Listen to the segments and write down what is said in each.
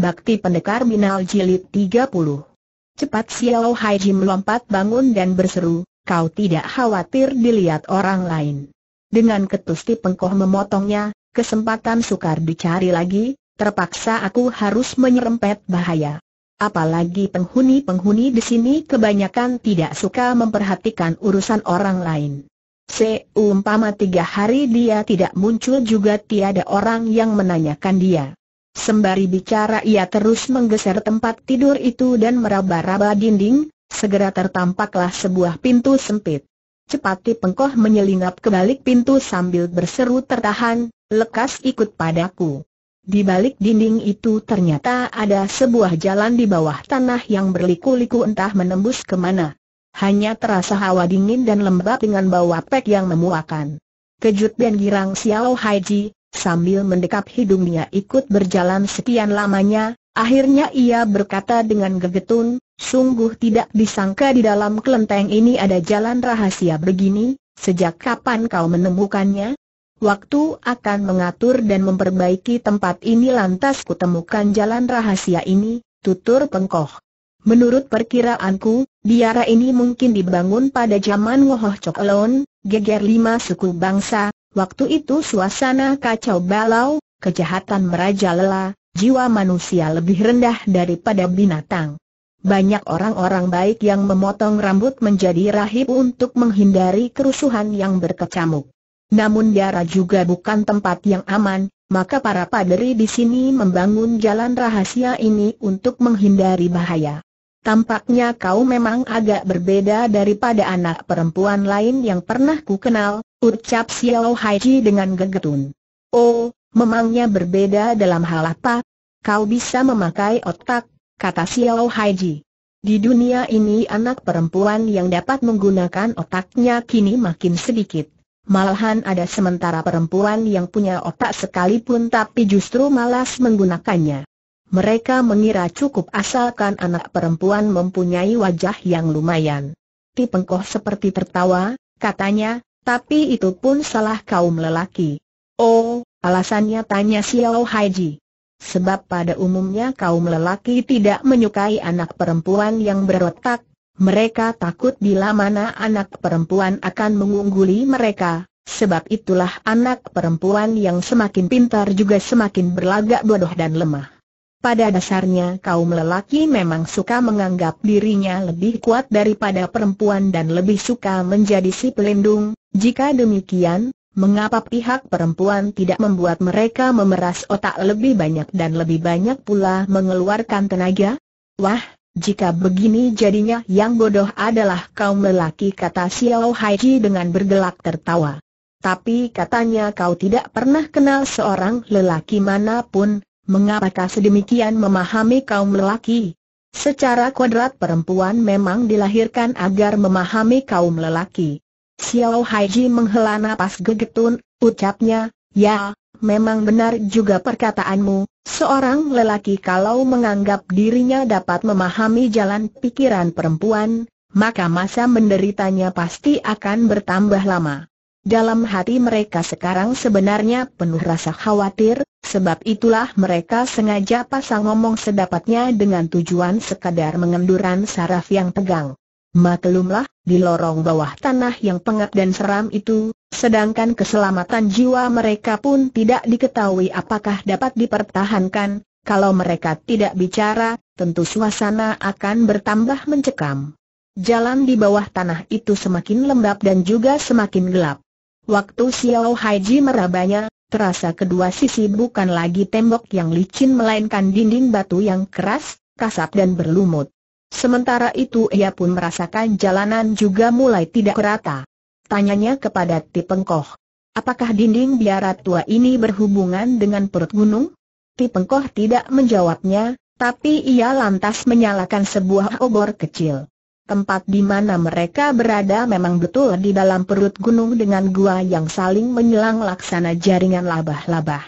Bakti Pendekar Binal Jilid 30 Cepat Xiao Hai Jim lompat bangun dan berseru, kau tidak khawatir dilihat orang lain. Dengan ketusti pengkoh memotongnya, kesempatan sukar dicari lagi, terpaksa aku harus menyerempet bahaya. Apalagi penghuni-penghuni di sini kebanyakan tidak suka memperhatikan urusan orang lain. Seumpama tiga hari dia tidak muncul juga tiada orang yang menanyakan dia. Sembari bicara ia terus menggeser tempat tidur itu dan meraba-raba dinding, segera tertampaklah sebuah pintu sempit. Cepati pengkoh menyelinap ke balik pintu sambil berseru tertahan, lekas ikut padaku. Di balik dinding itu ternyata ada sebuah jalan di bawah tanah yang berliku-liku entah menembus kemana. Hanya terasa hawa dingin dan lembab dengan bau apek yang memuakan. Kejut dan girang Xiao Haiji, Sambil mendekap hidungnya ikut berjalan sekian lamanya, akhirnya ia berkata dengan gegetun, sungguh tidak disangka di dalam kelenteng ini ada jalan rahasia begini, sejak kapan kau menemukannya? Waktu akan mengatur dan memperbaiki tempat ini lantas kutemukan jalan rahasia ini, tutur pengkoh. Menurut perkiraanku, biara ini mungkin dibangun pada zaman Ngohoh Coklon, geger lima suku bangsa, Waktu itu suasana kacau balau, kejahatan merajalela, jiwa manusia lebih rendah daripada binatang. Banyak orang-orang baik yang memotong rambut menjadi rahib untuk menghindari kerusuhan yang berkecamuk. Namun daerah juga bukan tempat yang aman, maka para paderi di sini membangun jalan rahasia ini untuk menghindari bahaya tampaknya kau memang agak berbeda daripada anak perempuan lain yang pernah ku kenal, ucap Xiao Haiji dengan gegetun. Oh, memangnya berbeda dalam hal apa? Kau bisa memakai otak, kata Xiao Haiji. Di dunia ini anak perempuan yang dapat menggunakan otaknya kini makin sedikit. Malahan ada sementara perempuan yang punya otak sekalipun tapi justru malas menggunakannya. Mereka mengira cukup asalkan anak perempuan mempunyai wajah yang lumayan. Ti Pengkoh seperti tertawa, katanya, tapi itu pun salah kaum lelaki. Oh, alasannya tanya Xiao Haiji. Sebab pada umumnya kaum lelaki tidak menyukai anak perempuan yang berotak, mereka takut bila mana anak perempuan akan mengungguli mereka, sebab itulah anak perempuan yang semakin pintar juga semakin berlagak bodoh dan lemah. Pada dasarnya kaum lelaki memang suka menganggap dirinya lebih kuat daripada perempuan dan lebih suka menjadi si pelindung. Jika demikian, mengapa pihak perempuan tidak membuat mereka memeras otak lebih banyak dan lebih banyak pula mengeluarkan tenaga? Wah, jika begini jadinya yang bodoh adalah kaum lelaki kata Xiao Haiji dengan bergelak tertawa. Tapi katanya kau tidak pernah kenal seorang lelaki manapun, mengapakah sedemikian memahami kaum lelaki? Secara kodrat perempuan memang dilahirkan agar memahami kaum lelaki. Xiao Haiji menghela napas gegetun, ucapnya, ya, memang benar juga perkataanmu, seorang lelaki kalau menganggap dirinya dapat memahami jalan pikiran perempuan, maka masa menderitanya pasti akan bertambah lama. Dalam hati mereka sekarang sebenarnya penuh rasa khawatir, Sebab itulah mereka sengaja pasang ngomong sedapatnya dengan tujuan sekadar mengenduran saraf yang tegang. Maklumlah, di lorong bawah tanah yang pengap dan seram itu, sedangkan keselamatan jiwa mereka pun tidak diketahui apakah dapat dipertahankan, kalau mereka tidak bicara, tentu suasana akan bertambah mencekam. Jalan di bawah tanah itu semakin lembab dan juga semakin gelap. Waktu Xiao Haiji merabanya, terasa kedua sisi bukan lagi tembok yang licin melainkan dinding batu yang keras, kasap dan berlumut. Sementara itu ia pun merasakan jalanan juga mulai tidak rata. Tanyanya kepada Ti Pengkoh. Apakah dinding biara tua ini berhubungan dengan perut gunung? Ti tidak menjawabnya, tapi ia lantas menyalakan sebuah obor kecil. Tempat di mana mereka berada memang betul di dalam perut gunung dengan gua yang saling menyelang laksana jaringan labah-labah.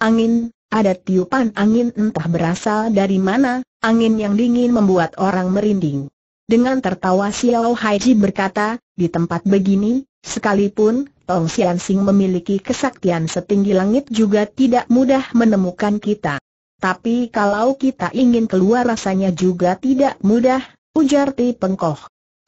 Angin, ada tiupan angin entah berasal dari mana, angin yang dingin membuat orang merinding. Dengan tertawa Xiao Haiji berkata, di tempat begini, sekalipun Tong Sian Sing memiliki kesaktian setinggi langit juga tidak mudah menemukan kita. Tapi kalau kita ingin keluar rasanya juga tidak mudah, ujar Ti Pengkoh.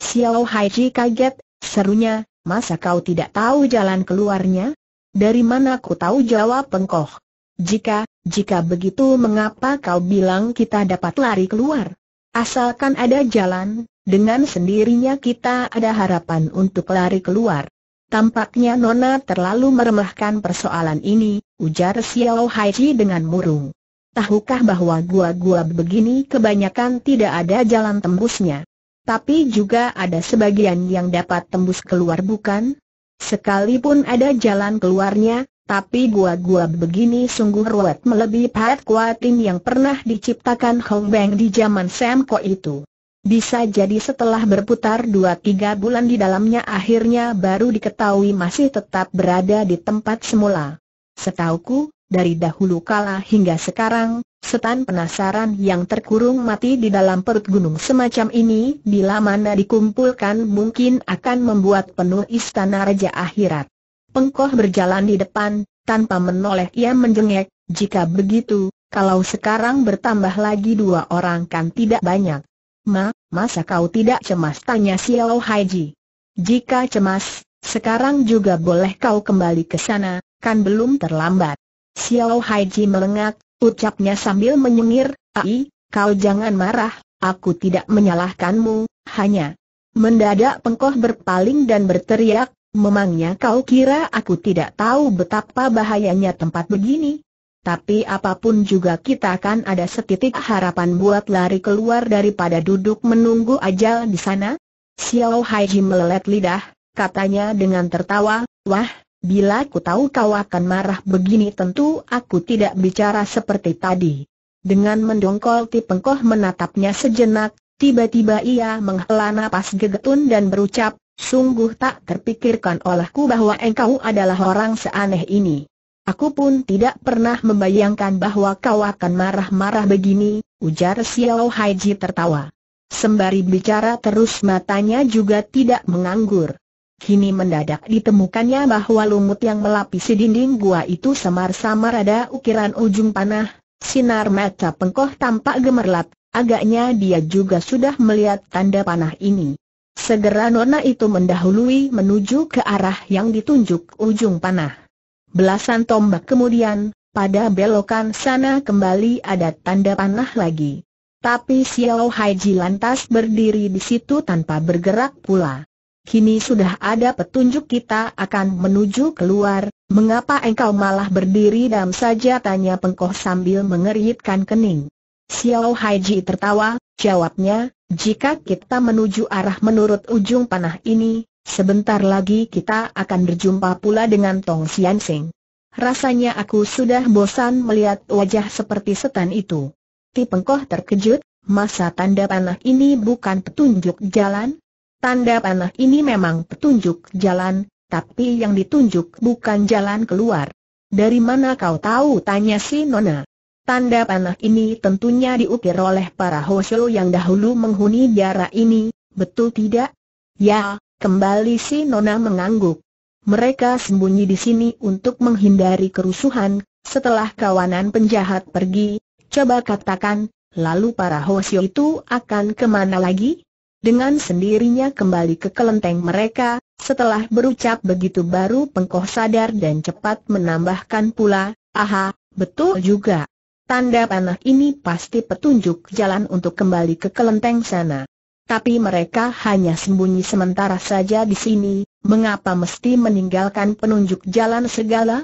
Xiao Haiji kaget, serunya, masa kau tidak tahu jalan keluarnya? Dari mana ku tahu jawab Pengkoh? Jika, jika begitu mengapa kau bilang kita dapat lari keluar? Asalkan ada jalan, dengan sendirinya kita ada harapan untuk lari keluar. Tampaknya Nona terlalu meremehkan persoalan ini, ujar Xiao Haiji dengan murung tahukah bahwa gua-gua begini kebanyakan tidak ada jalan tembusnya. Tapi juga ada sebagian yang dapat tembus keluar bukan? Sekalipun ada jalan keluarnya, tapi gua-gua begini sungguh ruwet melebihi pahat kuatin yang pernah diciptakan Hong Beng di zaman Sam Ko itu. Bisa jadi setelah berputar 2-3 bulan di dalamnya akhirnya baru diketahui masih tetap berada di tempat semula. Setauku, dari dahulu kala hingga sekarang, setan penasaran yang terkurung mati di dalam perut gunung semacam ini bila mana dikumpulkan mungkin akan membuat penuh istana Raja Akhirat. Pengkoh berjalan di depan, tanpa menoleh ia menjengek, jika begitu, kalau sekarang bertambah lagi dua orang kan tidak banyak. Ma, masa kau tidak cemas tanya Xiao Haiji. Jika cemas, sekarang juga boleh kau kembali ke sana, kan belum terlambat. Xiao Haiji melengak, ucapnya sambil menyengir, Ai, kau jangan marah, aku tidak menyalahkanmu, hanya. Mendadak pengkoh berpaling dan berteriak, memangnya kau kira aku tidak tahu betapa bahayanya tempat begini? Tapi apapun juga kita kan ada setitik harapan buat lari keluar daripada duduk menunggu ajal di sana. Xiao Haiji melelet lidah, katanya dengan tertawa, wah, Bila ku tahu kau akan marah begini tentu aku tidak bicara seperti tadi. Dengan mendongkol Tipengkoh menatapnya sejenak, tiba-tiba ia menghela nafas gegetun dan berucap, sungguh tak terpikirkan olehku bahwa engkau adalah orang seaneh ini. Aku pun tidak pernah membayangkan bahwa kau akan marah-marah begini, ujar Xiao Haiji tertawa. Sembari bicara terus matanya juga tidak menganggur. Kini mendadak ditemukannya bahwa lumut yang melapisi dinding gua itu samar-samar ada ukiran ujung panah, sinar mata pengkoh tampak gemerlap, agaknya dia juga sudah melihat tanda panah ini. Segera nona itu mendahului menuju ke arah yang ditunjuk ujung panah. Belasan tombak kemudian, pada belokan sana kembali ada tanda panah lagi. Tapi Xiao Haiji lantas berdiri di situ tanpa bergerak pula. Kini sudah ada petunjuk kita akan menuju keluar, mengapa engkau malah berdiri dam saja tanya pengkoh sambil mengeritkan kening. Xiao Haiji tertawa, jawabnya, jika kita menuju arah menurut ujung panah ini, sebentar lagi kita akan berjumpa pula dengan Tong Xian Sing. Rasanya aku sudah bosan melihat wajah seperti setan itu. Ti pengkoh terkejut, masa tanda panah ini bukan petunjuk jalan? Tanda panah ini memang petunjuk jalan, tapi yang ditunjuk bukan jalan keluar. Dari mana kau tahu? tanya si Nona. Tanda panah ini tentunya diukir oleh para Hosyo yang dahulu menghuni biara ini, betul tidak? Ya, kembali si Nona mengangguk. Mereka sembunyi di sini untuk menghindari kerusuhan, setelah kawanan penjahat pergi, coba katakan, lalu para Hosyo itu akan kemana lagi? dengan sendirinya kembali ke kelenteng mereka, setelah berucap begitu baru pengkoh sadar dan cepat menambahkan pula, aha, betul juga. Tanda panah ini pasti petunjuk jalan untuk kembali ke kelenteng sana. Tapi mereka hanya sembunyi sementara saja di sini, mengapa mesti meninggalkan penunjuk jalan segala?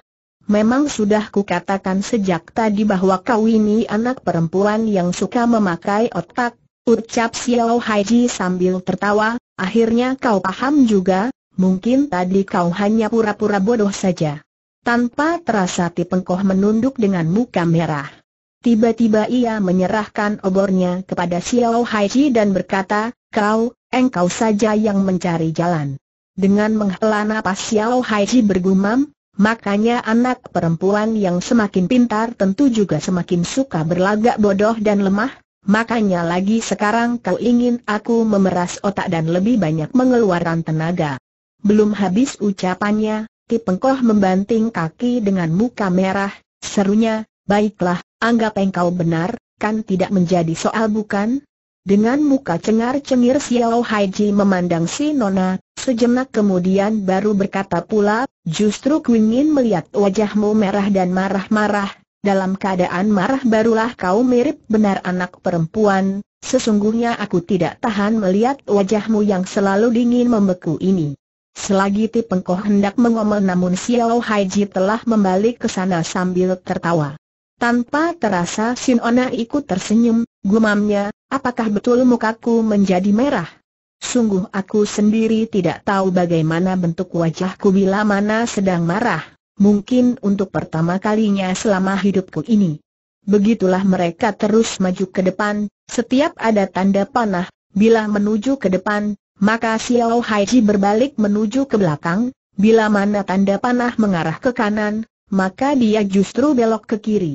Memang sudah kukatakan sejak tadi bahwa kau ini anak perempuan yang suka memakai otak, Ucap Xiao Haiji sambil tertawa, akhirnya kau paham juga, mungkin tadi kau hanya pura-pura bodoh saja. Tanpa terasa Tipengkoh menunduk dengan muka merah. Tiba-tiba ia menyerahkan obornya kepada Xiao Haiji dan berkata, kau, engkau saja yang mencari jalan. Dengan menghela napas Xiao Haiji bergumam, makanya anak perempuan yang semakin pintar tentu juga semakin suka berlagak bodoh dan lemah, Makanya lagi sekarang kau ingin aku memeras otak dan lebih banyak mengeluarkan tenaga. Belum habis ucapannya, Ti Pengkoh membanting kaki dengan muka merah, serunya, baiklah, anggap engkau benar, kan tidak menjadi soal bukan? Dengan muka cengar-cengir Xiao Haiji memandang si Nona, sejenak kemudian baru berkata pula, justru ku ingin melihat wajahmu merah dan marah-marah, dalam keadaan marah barulah kau mirip benar anak perempuan, sesungguhnya aku tidak tahan melihat wajahmu yang selalu dingin membeku ini. Selagi Ti Pengkoh hendak mengomel namun Xiao Haiji telah membalik ke sana sambil tertawa. Tanpa terasa Sin Ona ikut tersenyum, gumamnya, apakah betul mukaku menjadi merah? Sungguh aku sendiri tidak tahu bagaimana bentuk wajahku bila mana sedang marah mungkin untuk pertama kalinya selama hidupku ini. Begitulah mereka terus maju ke depan, setiap ada tanda panah, bila menuju ke depan, maka Xiao Haiji berbalik menuju ke belakang, bila mana tanda panah mengarah ke kanan, maka dia justru belok ke kiri.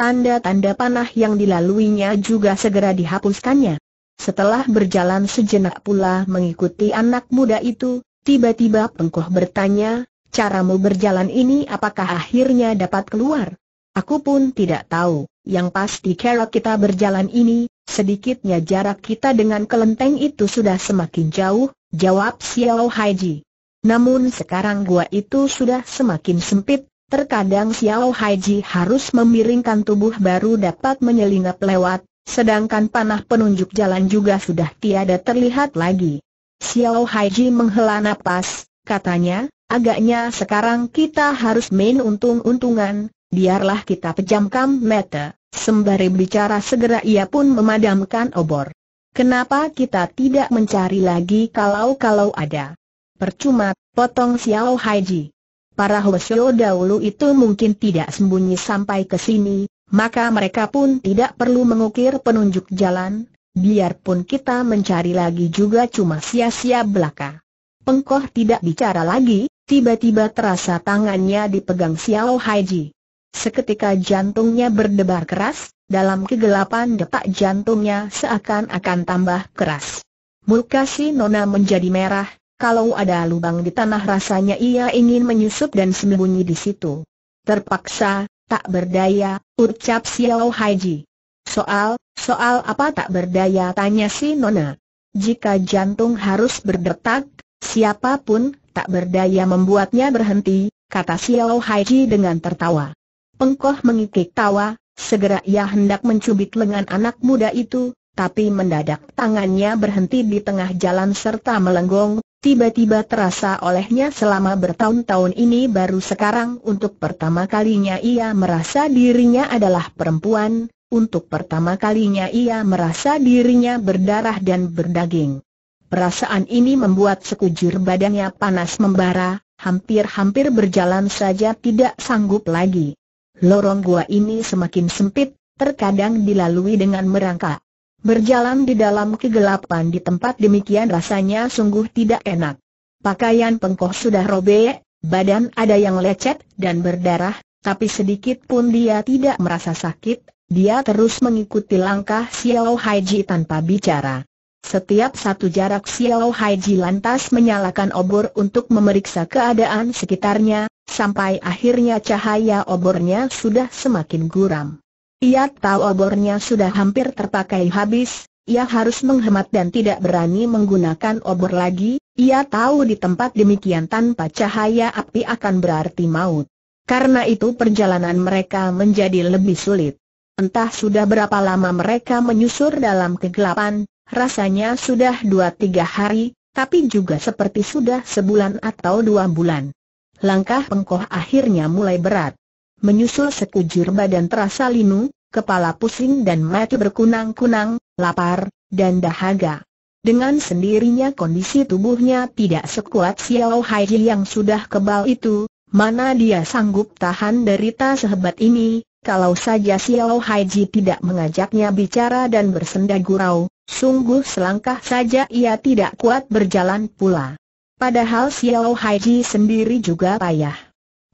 Tanda-tanda panah yang dilaluinya juga segera dihapuskannya. Setelah berjalan sejenak pula mengikuti anak muda itu, tiba-tiba pengkoh bertanya, Caramu berjalan ini apakah akhirnya dapat keluar? Aku pun tidak tahu, yang pasti cara kita berjalan ini, sedikitnya jarak kita dengan kelenteng itu sudah semakin jauh, jawab Xiao Haiji. Namun sekarang gua itu sudah semakin sempit, terkadang Xiao Haiji harus memiringkan tubuh baru dapat menyelinap lewat, sedangkan panah penunjuk jalan juga sudah tiada terlihat lagi. Xiao Haiji menghela napas, katanya, Agaknya sekarang kita harus main untung-untungan, biarlah kita pejamkan mata. Sembari bicara segera ia pun memadamkan obor. Kenapa kita tidak mencari lagi kalau-kalau ada? Percuma, potong Xiao Haiji. Para Hwasyo dahulu itu mungkin tidak sembunyi sampai ke sini, maka mereka pun tidak perlu mengukir penunjuk jalan, biarpun kita mencari lagi juga cuma sia-sia belaka. Pengkoh tidak bicara lagi, Tiba-tiba terasa tangannya dipegang Xiao Haiji. Seketika jantungnya berdebar keras, dalam kegelapan detak jantungnya seakan-akan tambah keras. Muka si Nona menjadi merah, kalau ada lubang di tanah rasanya ia ingin menyusup dan sembunyi di situ. Terpaksa, tak berdaya, ucap Xiao Haiji. Soal, soal apa tak berdaya tanya si Nona. Jika jantung harus berdetak, siapapun tak berdaya membuatnya berhenti, kata Xiao Haiji dengan tertawa. Pengkoh mengikik tawa, segera ia hendak mencubit lengan anak muda itu, tapi mendadak tangannya berhenti di tengah jalan serta melenggong, tiba-tiba terasa olehnya selama bertahun-tahun ini baru sekarang untuk pertama kalinya ia merasa dirinya adalah perempuan, untuk pertama kalinya ia merasa dirinya berdarah dan berdaging. Perasaan ini membuat sekujur badannya panas membara, hampir-hampir berjalan saja tidak sanggup lagi. Lorong gua ini semakin sempit, terkadang dilalui dengan merangkak. Berjalan di dalam kegelapan di tempat demikian rasanya sungguh tidak enak. Pakaian pengkoh sudah robek, badan ada yang lecet dan berdarah, tapi sedikit pun dia tidak merasa sakit, dia terus mengikuti langkah Xiao Haiji tanpa bicara. Setiap satu jarak Xiao Haiji lantas menyalakan obor untuk memeriksa keadaan sekitarnya, sampai akhirnya cahaya obornya sudah semakin guram. Ia tahu obornya sudah hampir terpakai habis, ia harus menghemat dan tidak berani menggunakan obor lagi, ia tahu di tempat demikian tanpa cahaya api akan berarti maut. Karena itu perjalanan mereka menjadi lebih sulit. Entah sudah berapa lama mereka menyusur dalam kegelapan, Rasanya sudah dua tiga hari, tapi juga seperti sudah sebulan atau dua bulan. Langkah pengkoh akhirnya mulai berat. Menyusul sekujur badan terasa linu, kepala pusing dan mati berkunang-kunang, lapar, dan dahaga. Dengan sendirinya kondisi tubuhnya tidak sekuat Xiao Haiji yang sudah kebal itu, mana dia sanggup tahan derita sehebat ini, kalau saja Xiao Haiji tidak mengajaknya bicara dan bersenda gurau, sungguh selangkah saja ia tidak kuat berjalan pula. Padahal Xiao Haiji sendiri juga payah.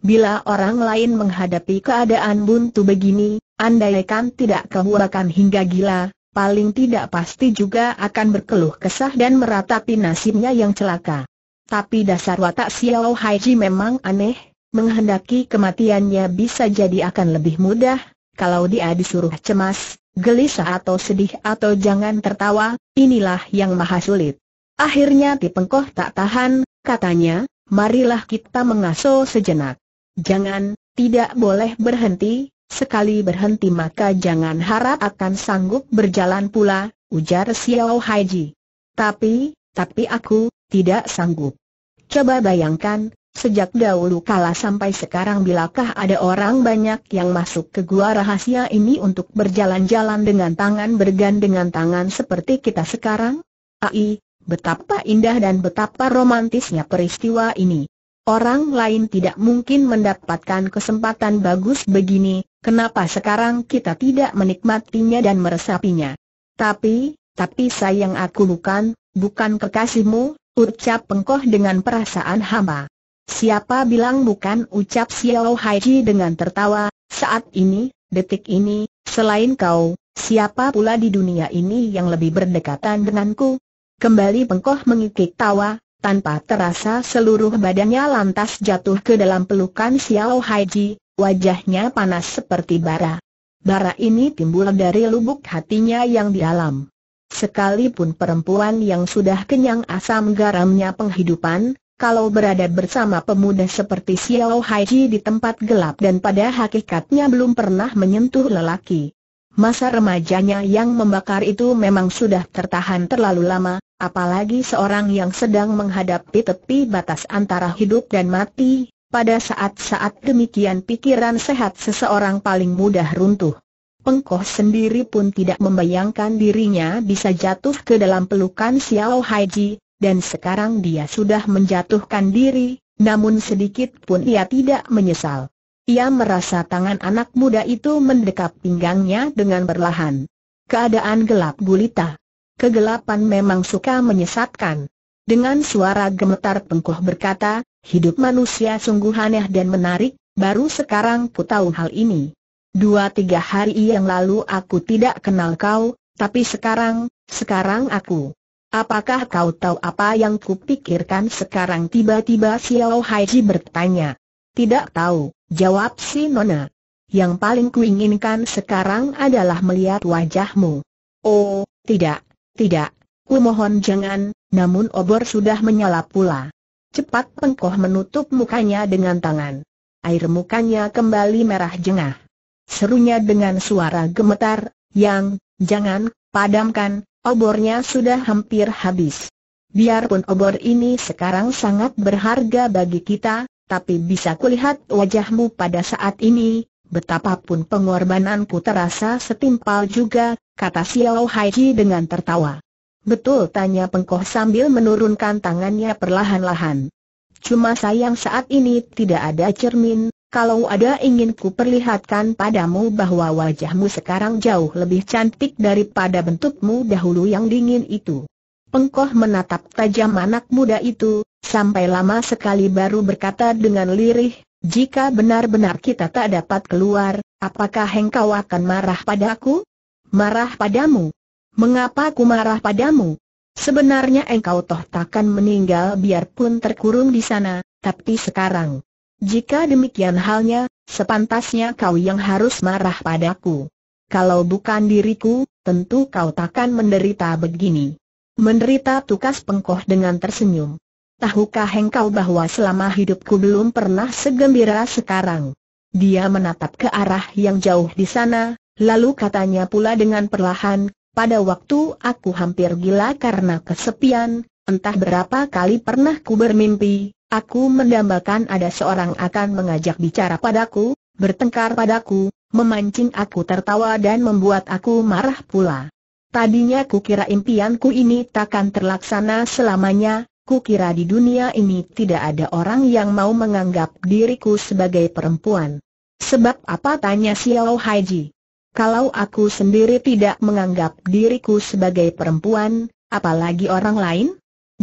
Bila orang lain menghadapi keadaan buntu begini, andaikan tidak kehuakan hingga gila, paling tidak pasti juga akan berkeluh kesah dan meratapi nasibnya yang celaka. Tapi dasar watak Xiao Haiji memang aneh, menghendaki kematiannya bisa jadi akan lebih mudah, kalau dia disuruh cemas, gelisah atau sedih atau jangan tertawa, inilah yang maha sulit. Akhirnya Tipengkoh tak tahan, katanya, marilah kita mengaso sejenak. Jangan, tidak boleh berhenti, sekali berhenti maka jangan harap akan sanggup berjalan pula, ujar Xiao Haiji. Tapi, tapi aku, tidak sanggup. Coba bayangkan, Sejak dahulu kala sampai sekarang bilakah ada orang banyak yang masuk ke gua rahasia ini untuk berjalan-jalan dengan tangan bergandengan tangan seperti kita sekarang? Ai, betapa indah dan betapa romantisnya peristiwa ini. Orang lain tidak mungkin mendapatkan kesempatan bagus begini, kenapa sekarang kita tidak menikmatinya dan meresapinya? Tapi, tapi sayang aku bukan, bukan kekasihmu, ucap pengkoh dengan perasaan hamba. Siapa bilang bukan ucap Xiao Haiji dengan tertawa, saat ini, detik ini, selain kau, siapa pula di dunia ini yang lebih berdekatan denganku? Kembali pengkoh mengikik tawa, tanpa terasa seluruh badannya lantas jatuh ke dalam pelukan Xiao Haiji, wajahnya panas seperti bara. Bara ini timbul dari lubuk hatinya yang di dialam. Sekalipun perempuan yang sudah kenyang asam garamnya penghidupan, kalau berada bersama pemuda seperti Xiao Haiji di tempat gelap dan pada hakikatnya belum pernah menyentuh lelaki. Masa remajanya yang membakar itu memang sudah tertahan terlalu lama, apalagi seorang yang sedang menghadapi tepi batas antara hidup dan mati, pada saat-saat demikian pikiran sehat seseorang paling mudah runtuh. Pengkoh sendiri pun tidak membayangkan dirinya bisa jatuh ke dalam pelukan Xiao Haiji, dan sekarang dia sudah menjatuhkan diri, namun sedikit pun ia tidak menyesal. Ia merasa tangan anak muda itu mendekap pinggangnya dengan perlahan. Keadaan gelap gulita. Kegelapan memang suka menyesatkan. Dengan suara gemetar pengkuh berkata, hidup manusia sungguh aneh dan menarik, baru sekarang ku tahu hal ini. Dua tiga hari yang lalu aku tidak kenal kau, tapi sekarang, sekarang aku. Apakah kau tahu apa yang kupikirkan sekarang tiba-tiba Xiao Haiji bertanya. Tidak tahu, jawab si Nona. Yang paling kuinginkan sekarang adalah melihat wajahmu. Oh, tidak, tidak, ku mohon jangan, namun obor sudah menyala pula. Cepat pengkoh menutup mukanya dengan tangan. Air mukanya kembali merah jengah. Serunya dengan suara gemetar, yang, jangan, padamkan, Obornya sudah hampir habis. Biarpun obor ini sekarang sangat berharga bagi kita, tapi bisa kulihat wajahmu pada saat ini, betapapun pengorbananku terasa setimpal juga, kata Xiao Haiji dengan tertawa. Betul tanya pengkoh sambil menurunkan tangannya perlahan-lahan. Cuma sayang saat ini tidak ada cermin, kalau ada ingin ku perlihatkan padamu bahwa wajahmu sekarang jauh lebih cantik daripada bentukmu dahulu yang dingin itu. Pengkoh menatap tajam anak muda itu, sampai lama sekali baru berkata dengan lirih, jika benar-benar kita tak dapat keluar, apakah engkau akan marah padaku? Marah padamu? Mengapa ku marah padamu? Sebenarnya engkau toh takkan meninggal biarpun terkurung di sana, tapi sekarang, jika demikian halnya, sepantasnya kau yang harus marah padaku. Kalau bukan diriku, tentu kau takkan menderita begini. Menderita tukas pengkoh dengan tersenyum. Tahukah engkau bahwa selama hidupku belum pernah segembira sekarang? Dia menatap ke arah yang jauh di sana, lalu katanya pula dengan perlahan, pada waktu aku hampir gila karena kesepian, entah berapa kali pernah ku bermimpi, Aku mendambakan ada seorang akan mengajak bicara padaku, bertengkar padaku, memancing aku tertawa dan membuat aku marah pula. Tadinya ku kukira impianku ini takkan terlaksana selamanya, Ku kira di dunia ini tidak ada orang yang mau menganggap diriku sebagai perempuan. Sebab apa tanya Xiao Haji? Haiji? Kalau aku sendiri tidak menganggap diriku sebagai perempuan, apalagi orang lain?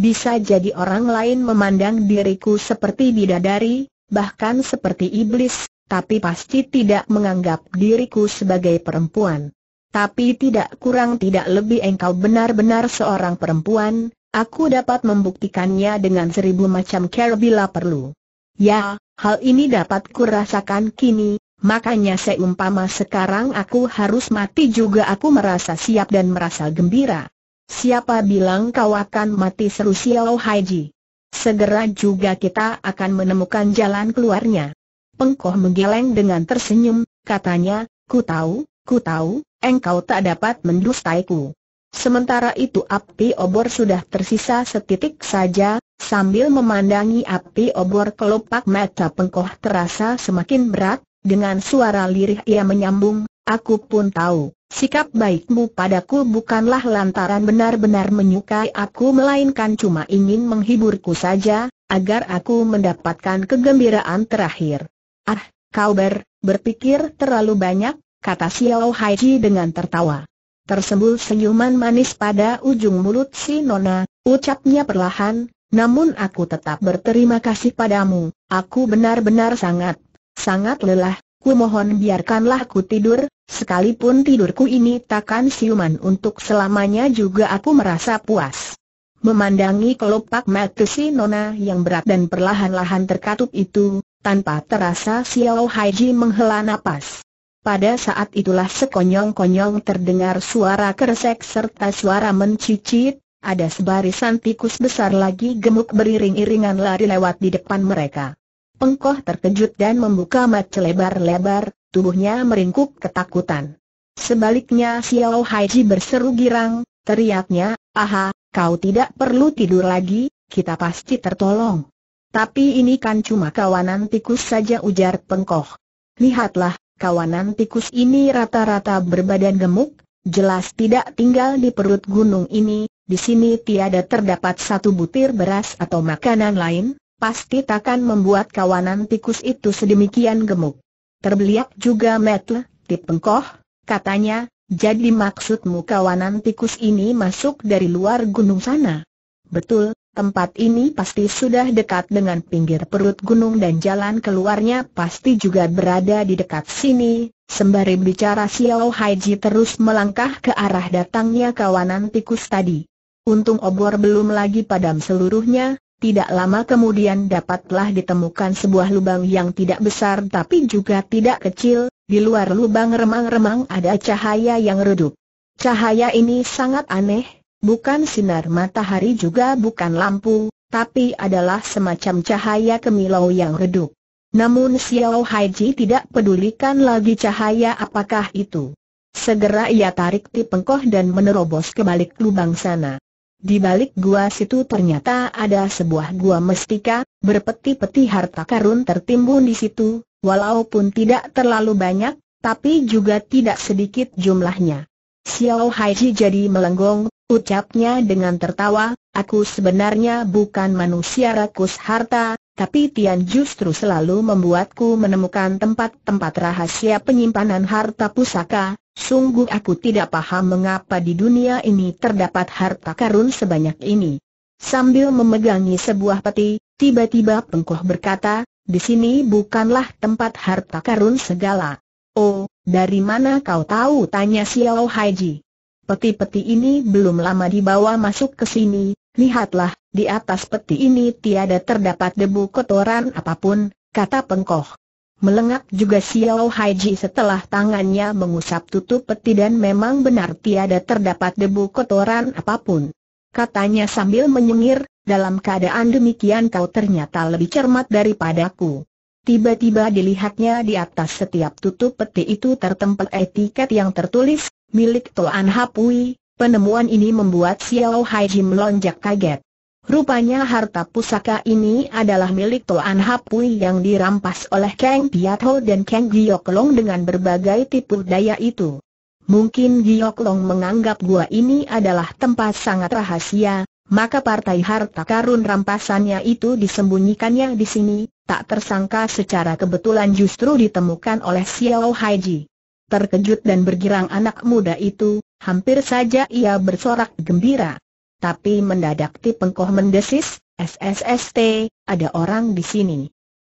Bisa jadi orang lain memandang diriku seperti bidadari, bahkan seperti iblis, tapi pasti tidak menganggap diriku sebagai perempuan. Tapi tidak kurang tidak lebih engkau benar-benar seorang perempuan, aku dapat membuktikannya dengan seribu macam cara bila perlu. Ya, hal ini dapat kurasakan kini, Makanya seumpama sekarang aku harus mati juga aku merasa siap dan merasa gembira. Siapa bilang kau akan mati seru Xiao Haiji? Segera juga kita akan menemukan jalan keluarnya. Pengkoh menggeleng dengan tersenyum, katanya, ku tahu, ku tahu, engkau tak dapat mendustaiku. Sementara itu api obor sudah tersisa setitik saja, sambil memandangi api obor kelopak mata pengkoh terasa semakin berat, dengan suara lirih ia menyambung, Aku pun tahu, sikap baikmu padaku bukanlah lantaran benar-benar menyukai aku melainkan cuma ingin menghiburku saja, agar aku mendapatkan kegembiraan terakhir. Ah, kau ber, berpikir terlalu banyak, kata Xiao Haiji dengan tertawa. Tersembul senyuman manis pada ujung mulut si Nona, ucapnya perlahan, namun aku tetap berterima kasih padamu, aku benar-benar sangat, sangat lelah, Ku mohon biarkanlah ku tidur, sekalipun tidurku ini takkan siuman untuk selamanya juga aku merasa puas. Memandangi kelopak mata si Nona yang berat dan perlahan-lahan terkatup itu, tanpa terasa Xiao Haiji menghela napas. Pada saat itulah sekonyong-konyong terdengar suara keresek serta suara mencicit, ada sebarisan tikus besar lagi gemuk beriring-iringan lari lewat di depan mereka. Pengkoh terkejut dan membuka mata lebar-lebar, tubuhnya meringkuk ketakutan. Sebaliknya Xiao Haiji berseru girang, teriaknya, aha, kau tidak perlu tidur lagi, kita pasti tertolong. Tapi ini kan cuma kawanan tikus saja ujar pengkoh. Lihatlah, kawanan tikus ini rata-rata berbadan gemuk, jelas tidak tinggal di perut gunung ini, di sini tiada terdapat satu butir beras atau makanan lain, pasti takkan membuat kawanan tikus itu sedemikian gemuk. Terbeliak juga metle, tip pengkoh, katanya, jadi maksudmu kawanan tikus ini masuk dari luar gunung sana? Betul, tempat ini pasti sudah dekat dengan pinggir perut gunung dan jalan keluarnya pasti juga berada di dekat sini. Sembari bicara Xiao Haiji terus melangkah ke arah datangnya kawanan tikus tadi. Untung obor belum lagi padam seluruhnya, tidak lama kemudian dapatlah ditemukan sebuah lubang yang tidak besar tapi juga tidak kecil, di luar lubang remang-remang ada cahaya yang redup. Cahaya ini sangat aneh, bukan sinar matahari juga bukan lampu, tapi adalah semacam cahaya kemilau yang redup. Namun Xiao Haiji tidak pedulikan lagi cahaya apakah itu. Segera ia tarik tipengkoh dan menerobos ke balik lubang sana. Di balik gua situ ternyata ada sebuah gua mestika, berpeti-peti harta karun tertimbun di situ, walaupun tidak terlalu banyak, tapi juga tidak sedikit jumlahnya. Xiao Haiji jadi melenggong, ucapnya dengan tertawa, aku sebenarnya bukan manusia rakus harta, tapi Tian justru selalu membuatku menemukan tempat-tempat rahasia penyimpanan harta pusaka, sungguh aku tidak paham mengapa di dunia ini terdapat harta karun sebanyak ini. Sambil memegangi sebuah peti, tiba-tiba Pengkoh berkata, di sini bukanlah tempat harta karun segala. Oh, dari mana kau tahu? Tanya Xiao Haiji. Peti-peti ini belum lama dibawa masuk ke sini, lihatlah, di atas peti ini tiada terdapat debu kotoran apapun, kata pengkoh. Melengak juga Xiao Haiji setelah tangannya mengusap tutup peti dan memang benar tiada terdapat debu kotoran apapun. Katanya sambil menyengir, dalam keadaan demikian kau ternyata lebih cermat daripadaku. Tiba-tiba dilihatnya di atas setiap tutup peti itu tertempel etiket yang tertulis, milik Toan Hapui, penemuan ini membuat Xiao Haiji melonjak kaget. Rupanya harta pusaka ini adalah milik Toan Hapui yang dirampas oleh Kang Piatho dan Kang Gioklong dengan berbagai tipu daya itu. Mungkin Gioklong menganggap gua ini adalah tempat sangat rahasia, maka partai harta karun rampasannya itu disembunyikannya di sini, tak tersangka secara kebetulan justru ditemukan oleh Xiao Haiji. Terkejut dan bergirang anak muda itu, hampir saja ia bersorak gembira. Tapi mendadak Ti Pengkoh mendesis, SSST, ada orang di sini.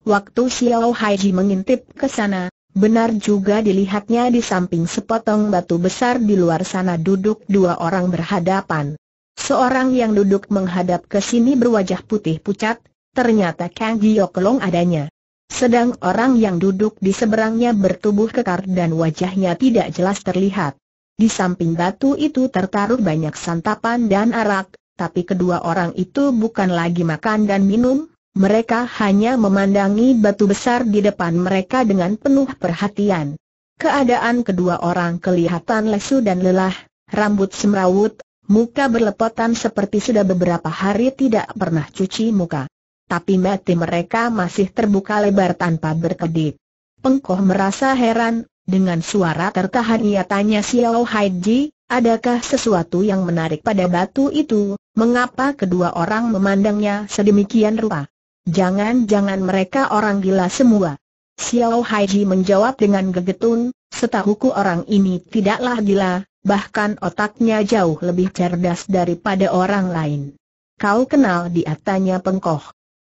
Waktu Xiao Haiji mengintip ke sana, benar juga dilihatnya di samping sepotong batu besar di luar sana duduk dua orang berhadapan. Seorang yang duduk menghadap ke sini berwajah putih pucat, ternyata Kang Giokelong adanya. Sedang orang yang duduk di seberangnya bertubuh kekar dan wajahnya tidak jelas terlihat. Di samping batu itu tertaruh banyak santapan dan arak, tapi kedua orang itu bukan lagi makan dan minum, mereka hanya memandangi batu besar di depan mereka dengan penuh perhatian. Keadaan kedua orang kelihatan lesu dan lelah, rambut semrawut, muka berlepotan seperti sudah beberapa hari tidak pernah cuci muka. Tapi mati mereka masih terbuka lebar tanpa berkedip. Pengkoh merasa heran, dengan suara tertahan ia tanya Xiao Haiji, adakah sesuatu yang menarik pada batu itu, mengapa kedua orang memandangnya sedemikian rupa? Jangan-jangan mereka orang gila semua. Xiao Haiji menjawab dengan gegetun, setahuku orang ini tidaklah gila, bahkan otaknya jauh lebih cerdas daripada orang lain. Kau kenal dia tanya pengkoh.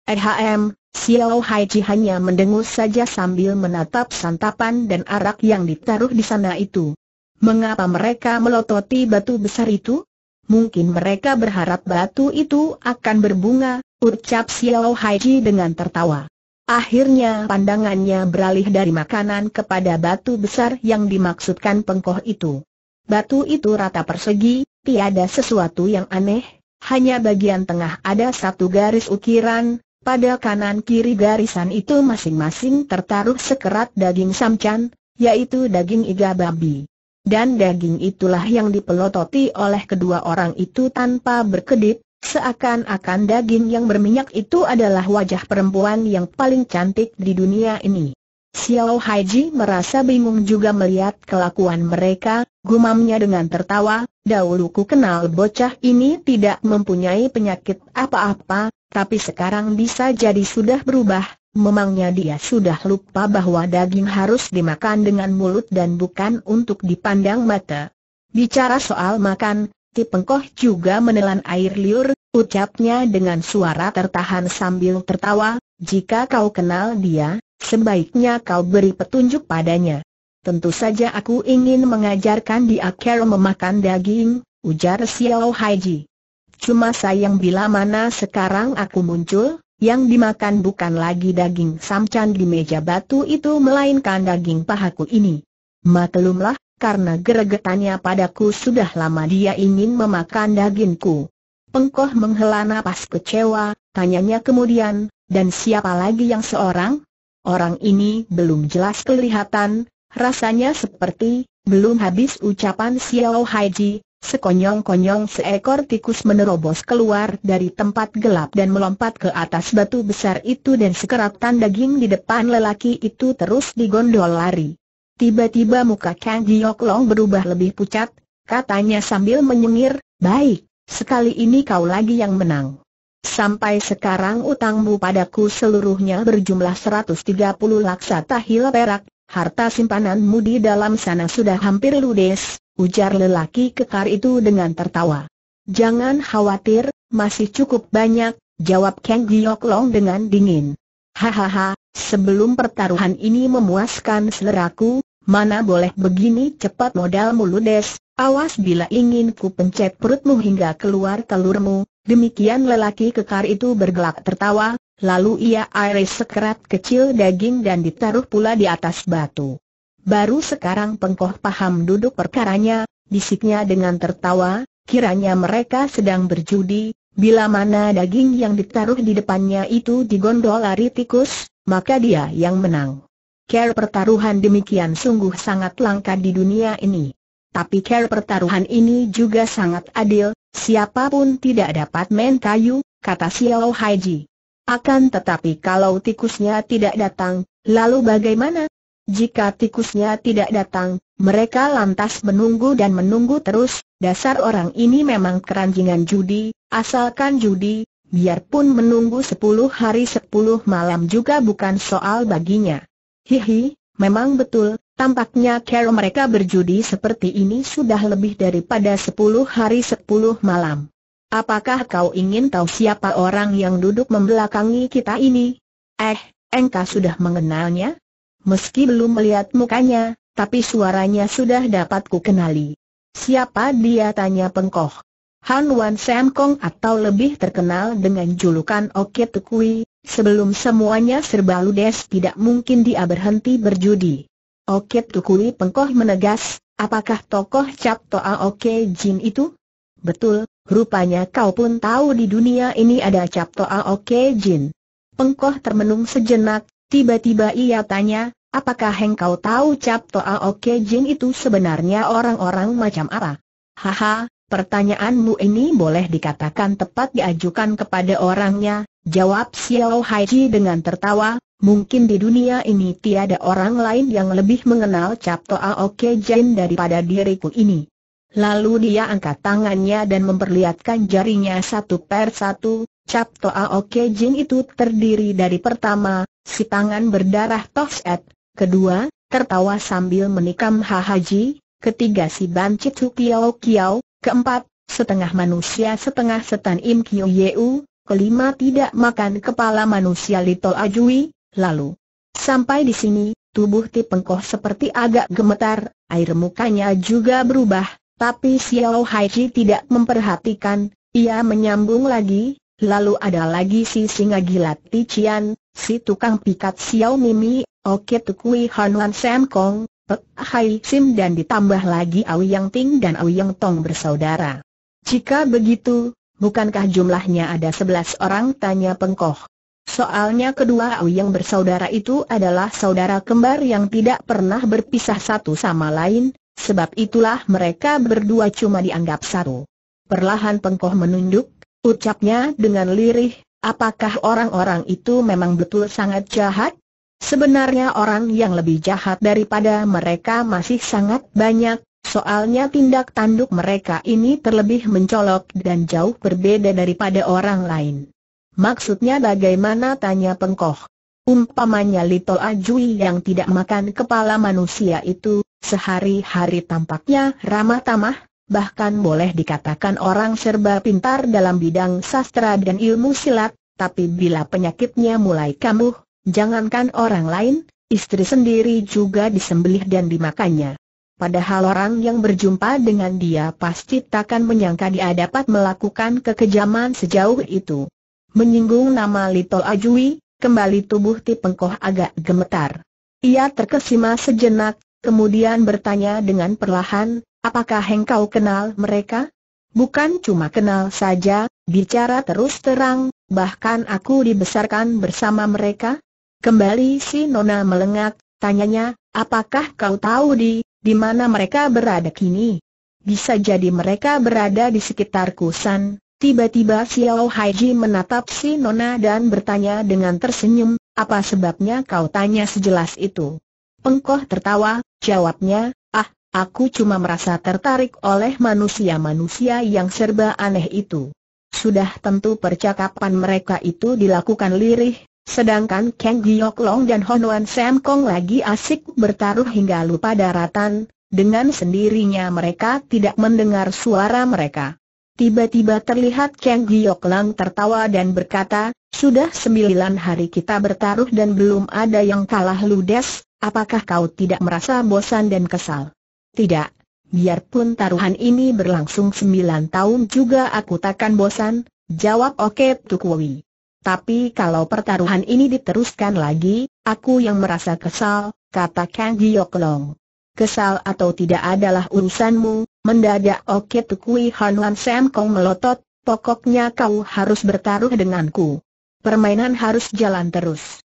Ehm, Xiao Haiji hanya mendengus saja sambil menatap santapan dan arak yang ditaruh di sana itu. Mengapa mereka melototi batu besar itu? Mungkin mereka berharap batu itu akan berbunga, ucap Xiao Haiji dengan tertawa. Akhirnya pandangannya beralih dari makanan kepada batu besar yang dimaksudkan pengkoh itu. Batu itu rata persegi, tiada sesuatu yang aneh, hanya bagian tengah ada satu garis ukiran, pada kanan kiri garisan itu masing-masing tertaruh sekerat daging samcan, yaitu daging iga babi. Dan daging itulah yang dipelototi oleh kedua orang itu tanpa berkedip, seakan-akan daging yang berminyak itu adalah wajah perempuan yang paling cantik di dunia ini. Xiao Haiji merasa bingung juga melihat kelakuan mereka, gumamnya dengan tertawa, dahulu ku kenal bocah ini tidak mempunyai penyakit apa-apa, tapi sekarang bisa jadi sudah berubah, memangnya dia sudah lupa bahwa daging harus dimakan dengan mulut dan bukan untuk dipandang mata. Bicara soal makan, Ti Pengkoh juga menelan air liur, ucapnya dengan suara tertahan sambil tertawa, jika kau kenal dia, sebaiknya kau beri petunjuk padanya. Tentu saja aku ingin mengajarkan dia cara memakan daging, ujar Xiao Haiji. Cuma sayang bila mana sekarang aku muncul, yang dimakan bukan lagi daging samcan di meja batu itu melainkan daging pahaku ini. Maklumlah, karena geregetannya padaku sudah lama dia ingin memakan dagingku. Pengkoh menghela napas kecewa, tanyanya kemudian, dan siapa lagi yang seorang? Orang ini belum jelas kelihatan, rasanya seperti, belum habis ucapan Xiao Haiji, Sekonyong-konyong seekor tikus menerobos keluar dari tempat gelap dan melompat ke atas batu besar itu dan sekeratan daging di depan lelaki itu terus digondol lari. Tiba-tiba muka Kang Giok Long berubah lebih pucat, katanya sambil menyengir, baik, sekali ini kau lagi yang menang. Sampai sekarang utangmu padaku seluruhnya berjumlah 130 laksa tahil perak, Harta simpananmu di dalam sana sudah hampir ludes, ujar lelaki kekar itu dengan tertawa. Jangan khawatir, masih cukup banyak, jawab Kang Giok Long dengan dingin. Hahaha, sebelum pertaruhan ini memuaskan seleraku, mana boleh begini cepat modalmu ludes, awas bila ingin ku pencet perutmu hingga keluar telurmu, demikian lelaki kekar itu bergelak tertawa, Lalu ia air sekerat kecil daging dan ditaruh pula di atas batu. Baru sekarang pengkoh paham duduk perkaranya, bisiknya dengan tertawa, kiranya mereka sedang berjudi, bila mana daging yang ditaruh di depannya itu digondol lari tikus, maka dia yang menang. Care pertaruhan demikian sungguh sangat langka di dunia ini. Tapi care pertaruhan ini juga sangat adil, siapapun tidak dapat main kayu, kata Xiao Haiji. Akan tetapi kalau tikusnya tidak datang, lalu bagaimana? Jika tikusnya tidak datang, mereka lantas menunggu dan menunggu terus, dasar orang ini memang keranjingan judi, asalkan judi, biarpun menunggu sepuluh hari sepuluh malam juga bukan soal baginya. Hihi, memang betul, tampaknya kalau mereka berjudi seperti ini sudah lebih daripada sepuluh hari sepuluh malam. Apakah kau ingin tahu siapa orang yang duduk membelakangi kita ini? Eh, engkau sudah mengenalnya? Meski belum melihat mukanya, tapi suaranya sudah dapat kenali. Siapa dia tanya pengkoh? Han Wan Sam Kong atau lebih terkenal dengan julukan Oke Tukui, sebelum semuanya serba ludes tidak mungkin dia berhenti berjudi. Oke Tukui pengkoh menegas, apakah tokoh Cap Toa Oke Jin itu? Betul, Rupanya kau pun tahu di dunia ini ada cap toa oke jin. Pengkoh termenung sejenak, tiba-tiba ia tanya, apakah engkau tahu cap toa oke jin itu sebenarnya orang-orang macam apa? Haha, pertanyaanmu ini boleh dikatakan tepat diajukan kepada orangnya, jawab Xiao Haiji dengan tertawa, Mungkin di dunia ini tiada orang lain yang lebih mengenal cap toa oke jin daripada diriku ini. Lalu dia angkat tangannya dan memperlihatkan jarinya satu per satu, cap Toa Oke Jin itu terdiri dari pertama, si tangan berdarah Tofset, kedua, tertawa sambil menikam Hahaji, ketiga si Bancit Kiao Kiao, keempat, setengah manusia setengah setan Im Kyo Yeu, kelima tidak makan kepala manusia Little Ajui, lalu. Sampai di sini, tubuh Ti Pengkoh seperti agak gemetar, air mukanya juga berubah, tapi Xiao Haiji tidak memperhatikan, ia menyambung lagi, lalu ada lagi si singa gilat Tician, si tukang pikat Xiao Mimi, Oke Tukui Wan Sam Kong, Pek Hai Sim dan ditambah lagi Yang Ting dan Yang Tong bersaudara. Jika begitu, bukankah jumlahnya ada sebelas orang tanya pengkoh. Soalnya kedua yang bersaudara itu adalah saudara kembar yang tidak pernah berpisah satu sama lain, Sebab itulah mereka berdua cuma dianggap satu. Perlahan Pengkoh menunduk, ucapnya dengan lirih, apakah orang-orang itu memang betul sangat jahat? Sebenarnya orang yang lebih jahat daripada mereka masih sangat banyak, soalnya tindak tanduk mereka ini terlebih mencolok dan jauh berbeda daripada orang lain. Maksudnya bagaimana tanya Pengkoh? Umpamanya little Ajui yang tidak makan kepala manusia itu, Sehari-hari tampaknya ramah tamah, bahkan boleh dikatakan orang serba pintar dalam bidang sastra dan ilmu silat, tapi bila penyakitnya mulai kambuh, jangankan orang lain, istri sendiri juga disembelih dan dimakannya. Padahal orang yang berjumpa dengan dia pasti takkan menyangka dia dapat melakukan kekejaman sejauh itu. Menyinggung nama Lito Ajui, kembali tubuh Tipengkoh agak gemetar. Ia terkesima sejenak, kemudian bertanya dengan perlahan, apakah engkau kenal mereka? Bukan cuma kenal saja, bicara terus terang, bahkan aku dibesarkan bersama mereka. Kembali si Nona melengak, tanyanya, apakah kau tahu di, di mana mereka berada kini? Bisa jadi mereka berada di sekitar Kusan. Tiba-tiba Xiao Haiji menatap si Nona dan bertanya dengan tersenyum, apa sebabnya kau tanya sejelas itu? Pengkoh tertawa, jawabnya, ah, aku cuma merasa tertarik oleh manusia-manusia yang serba aneh itu. Sudah tentu percakapan mereka itu dilakukan lirih, sedangkan Kang Giok Long dan Hon Wan Sam Kong lagi asik bertaruh hingga lupa daratan, dengan sendirinya mereka tidak mendengar suara mereka. Tiba-tiba terlihat Kang Giok Long tertawa dan berkata, sudah sembilan hari kita bertaruh dan belum ada yang kalah ludes, Apakah kau tidak merasa bosan dan kesal? Tidak. Biarpun taruhan ini berlangsung sembilan tahun juga aku takkan bosan, jawab Oke Tukwui. Tapi kalau pertaruhan ini diteruskan lagi, aku yang merasa kesal, kata Kang Gioklong. Kesal atau tidak adalah urusanmu, mendadak Tukwui Han Hanwan Sam Kong melotot, pokoknya kau harus bertaruh denganku. Permainan harus jalan terus.